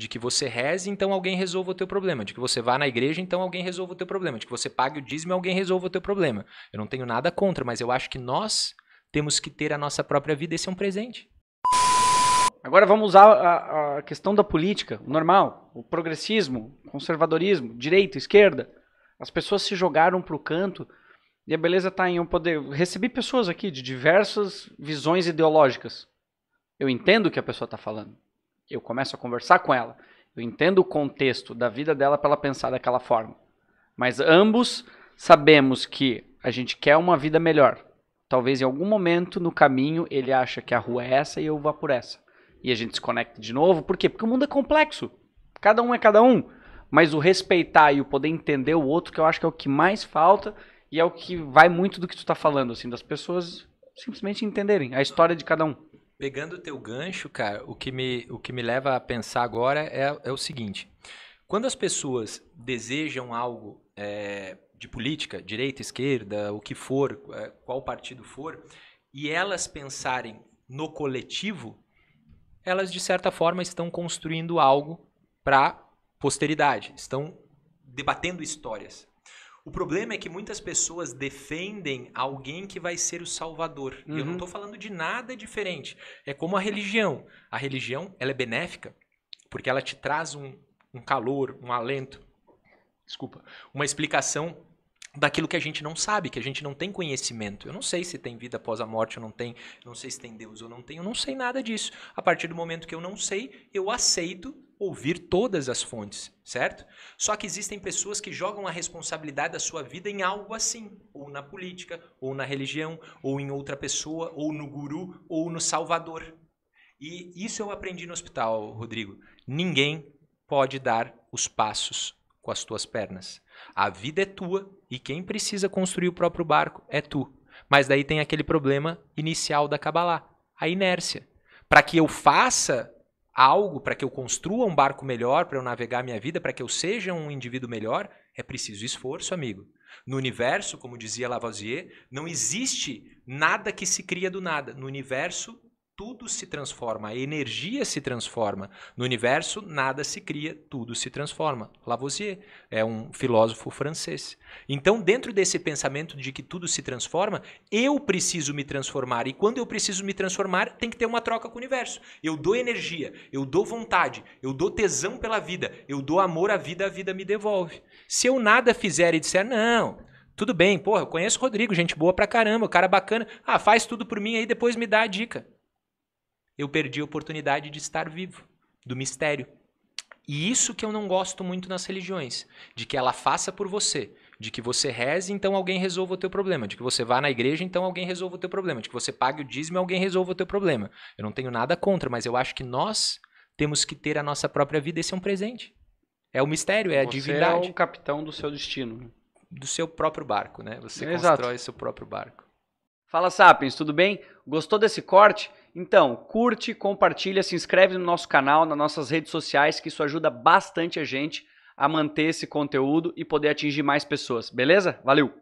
de que você reze, então alguém resolva o teu problema, de que você vá na igreja, então alguém resolva o teu problema, de que você pague o dízimo, alguém resolva o teu problema. Eu não tenho nada contra, mas eu acho que nós temos que ter a nossa própria vida, esse é um presente. Agora vamos usar a, a questão da política, o normal, o progressismo, conservadorismo, direita, esquerda. As pessoas se jogaram para o canto e a beleza está em um poder receber pessoas aqui de diversas visões ideológicas. Eu entendo o que a pessoa está falando. Eu começo a conversar com ela. Eu entendo o contexto da vida dela para ela pensar daquela forma. Mas ambos sabemos que a gente quer uma vida melhor. Talvez em algum momento no caminho ele acha que a rua é essa e eu vá por essa. E a gente se conecta de novo. Por quê? Porque o mundo é complexo. Cada um é cada um. Mas o respeitar e o poder entender o outro, que eu acho que é o que mais falta e é o que vai muito do que tu está falando, assim, das pessoas simplesmente entenderem a história de cada um. Pegando o teu gancho, cara, o que me, o que me leva a pensar agora é, é o seguinte. Quando as pessoas desejam algo é, de política, direita, esquerda, o que for, é, qual partido for, e elas pensarem no coletivo, elas de certa forma estão construindo algo para posteridade, estão debatendo histórias. O problema é que muitas pessoas defendem alguém que vai ser o salvador. Uhum. eu não estou uhum. falando de nada diferente. É como a religião. A religião ela é benéfica porque ela te traz um, um calor, um alento, desculpa, uma explicação daquilo que a gente não sabe, que a gente não tem conhecimento. Eu não sei se tem vida após a morte ou não tem, não sei se tem Deus ou não tem, eu não sei nada disso. A partir do momento que eu não sei, eu aceito ouvir todas as fontes, certo? Só que existem pessoas que jogam a responsabilidade da sua vida em algo assim, ou na política, ou na religião, ou em outra pessoa, ou no guru, ou no salvador. E isso eu aprendi no hospital, Rodrigo. Ninguém pode dar os passos com as tuas pernas. A vida é tua e quem precisa construir o próprio barco é tu. Mas daí tem aquele problema inicial da Kabbalah, a inércia. Para que eu faça algo para que eu construa um barco melhor, para eu navegar minha vida, para que eu seja um indivíduo melhor, é preciso esforço, amigo. No universo, como dizia Lavoisier, não existe nada que se cria do nada. No universo tudo se transforma, a energia se transforma. No universo, nada se cria, tudo se transforma. Lavoisier é um filósofo francês. Então, dentro desse pensamento de que tudo se transforma, eu preciso me transformar. E quando eu preciso me transformar, tem que ter uma troca com o universo. Eu dou energia, eu dou vontade, eu dou tesão pela vida, eu dou amor à vida, a vida me devolve. Se eu nada fizer e disser, não, tudo bem, porra, eu conheço o Rodrigo, gente boa pra caramba, o cara bacana. Ah, faz tudo por mim aí, depois me dá a dica eu perdi a oportunidade de estar vivo, do mistério. E isso que eu não gosto muito nas religiões, de que ela faça por você, de que você reze, então alguém resolva o teu problema, de que você vá na igreja, então alguém resolva o teu problema, de que você pague o dízimo, alguém resolva o teu problema. Eu não tenho nada contra, mas eu acho que nós temos que ter a nossa própria vida, esse é um presente. É o mistério, é a você divindade. Você é o capitão do seu destino. Do seu próprio barco, né? Você é constrói exato. seu próprio barco. Fala, Sapiens, tudo bem? Gostou desse corte? Então, curte, compartilha, se inscreve no nosso canal, nas nossas redes sociais, que isso ajuda bastante a gente a manter esse conteúdo e poder atingir mais pessoas, beleza? Valeu!